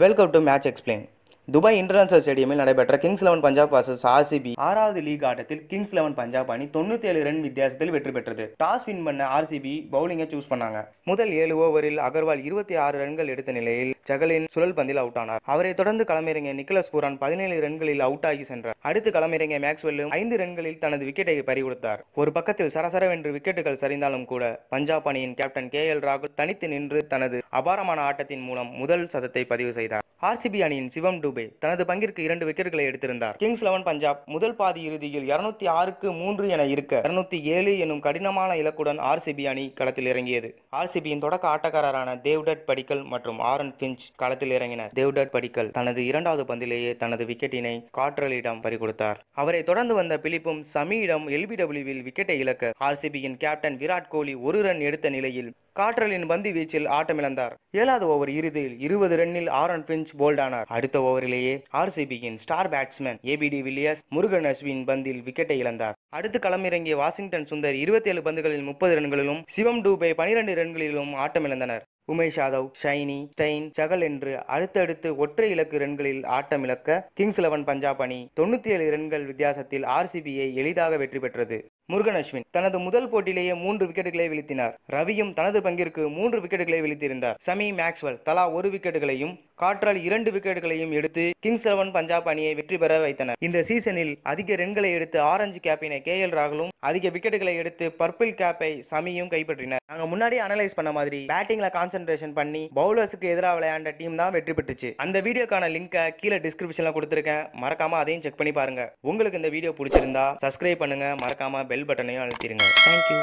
Welcome to Match Explain. Dubai international ஸ்டேடியமில் நடைபெற்ற Kings eleven Punjab versus RCB ஆறாவது league ஆட்டத்தில் கிங்ஸ் லெவன் பஞ்சாப் அணி தொண்ணூத்தி ஏழு ரன் வித்தியாசத்தில் வெற்றி பெற்றது டாஸ் வின் பண்ண ஆர்சிபி பவுலிங்கை சூஸ் பண்ணாங்க முதல் ஏழு ஓவரில் அகர்வால் இருபத்தி ஆறு ரன்கள் எடுத்த நிலையில் ஜகலின் சுழல் பந்தில் அவுட் ஆனார் அவரை தொடர்ந்து களமிறங்கிய நிக்கலஸ் பூரான் பதினேழு ரன்களில் அவுட் ஆகி சென்றார் அடுத்து களமிறங்கிய மேக்ஸ்வெல்லும் ஐந்து ரன்களில் தனது விக்கெட்டை கொடுத்தார் ஒரு பக்கத்தில் சரசரவென்று விக்கெட்டுகள் சரிந்தாலும் கூட பஞ்சாப் அணியின் கேப்டன் கே எல் ராகுல் தனித்து நின்று தனது அபாரமான ஆட்டத்தின் மூலம் முதல் சதத்தை பதிவு செய்தார் ஆர்சிபி அணியின் சிவம் டூபே துபே தனது பங்கிற்கு இரண்டு விக்கெட்டுகளை எடுத்திருந்தார் கிங்ஸ் லெவன் பஞ்சாப் முதல் பாதி இறுதியில் இருநூத்தி ஆறுக்கு மூன்று என இருக்க இருநூத்தி ஏழு எனும் கடினமான இலக்குடன் ஆர்சிபி அணி களத்தில் இறங்கியது ஆர்சிபியின் தொடக்க ஆட்டக்காரரான தேவ்டட் படிக்கல் மற்றும் ஆரன் பிஞ்ச் களத்தில் இறங்கினர் தேவ்டட் படிக்கல் தனது இரண்டாவது பந்திலேயே தனது விக்கெட்டினை காற்றலிடம் பறிகொடுத்தார் அவரை தொடர்ந்து வந்த பிலிப்பும் சமியிடம் எல்பி டபிள்யூவில் விக்கெட்டை இழக்க ஆர்சிபியின் கேப்டன் விராட் கோலி ஒரு ரன் எடுத்த நிலையில் காற்றலின் பந்து வீச்சில் ஆட்டமிழந்தார் ஏழாவது ஓவர் இறுதியில் இருபது ரன்னில் ஆரன் பிஞ்ச் போல்டானார் அடுத்த ஓவரிலேயே ஆர்சிபியின் star batsman ABD Villiers Murugan Ashwin பந்தில் விக்கெட்டை இழந்தார் அடுத்து களமிறங்கிய வாஷிங்டன் சுந்தர் இருபத்தி ஏழு பந்துகளில் முப்பது ரன்களிலும் சிவம் டூபே பனிரெண்டு ரன்களிலும் ஆட்டமிழந்தனர் உமேஷ் யாதவ் ஷைனி ஸ்டெயின் சகல் என்று அடுத்தடுத்து ஒற்றை இலக்கு ரன்களில் ஆட்டம் இழக்க கிங்ஸ் லெவன் பஞ்சாப் அணி தொண்ணூற்றி ஏழு ரன்கள் வித்தியாசத்தில் ஆர்சிபியை எளிதாக வெற்றி பெற்றது முருகன் அஸ்வின் தனது முதல் போட்டியிலேயே மூன்று விக்கெட்டுகளை வீழ்த்தினார் ரவியும் தனது பங்கிற்கு மூன்று விக்கெட்டுகளை வீழ்த்தியிருந்தார் சமி மேக்ஸ்வெல் தலா ஒரு விக்கெட்டுகளையும் காற்றால் இரண்டு விக்கெட்டுகளையும் எடுத்து கிங்ஸ் லெவன் பஞ்சாப் அணியை வெற்றி பெற வைத்தனர் இந்த சீசனில் அதிக ரன்களை எடுத்து ஆரஞ்சு கேப்பினை கே எல் ராகுலும் அதிக விக்கெட்டுகளை எடுத்து பர்பிள் கேப்பை சமியும் கைப்பற்றினர் நாங்க முன்னாடி அனலைஸ் பண்ண மாதிரி பேட்டிங்ல கான்சென்ட்ரேஷன் பண்ணி பவுலர்ஸுக்கு எதிராக விளையாண்ட டீம் தான் வெற்றி பெற்றுச்சு அந்த வீடியோக்கான லிங்கை கீழே டிஸ்கிரிப்ஷன்ல கொடுத்துருக்கேன் மறக்காம அதையும் செக் பண்ணி பாருங்க உங்களுக்கு இந்த வீடியோ பிடிச்சிருந்தா சப்ஸ்கிரைப் பண்ணுங்க மறக்காம பெல் பட்டனையும் அழுத்திடுங்க தேங்க்யூ